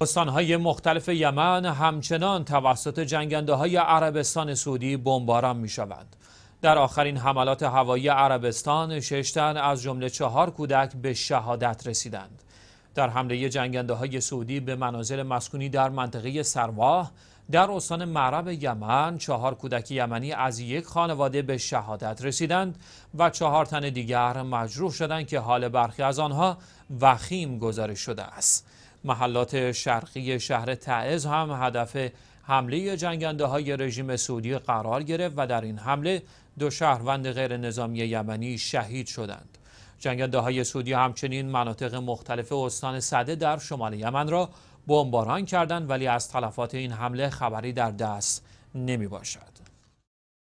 استانهای مختلف یمن همچنان توسط جنگنده های عربستان سعودی بمباران می شوند. در آخرین حملات هوایی عربستان ششتن از جمله چهار کودک به شهادت رسیدند. در حمله جنگنده های سعودی به منازل مسکونی در منطقه سرواه در استان معرب یمن چهار کودک یمنی از یک خانواده به شهادت رسیدند و چهار تن دیگر مجروح شدند که حال برخی از آنها وخیم گزارش شده است. محلات شرقی شهر تعز هم هدف حمله جنگنده های رژیم سعودی قرار گرفت و در این حمله دو شهروند غیر نظامی یمنی شهید شدند. جنگنده های سعودی همچنین مناطق مختلف استان صده در شمال یمن را بمباران کردند ولی از تلفات این حمله خبری در دست نمی باشد.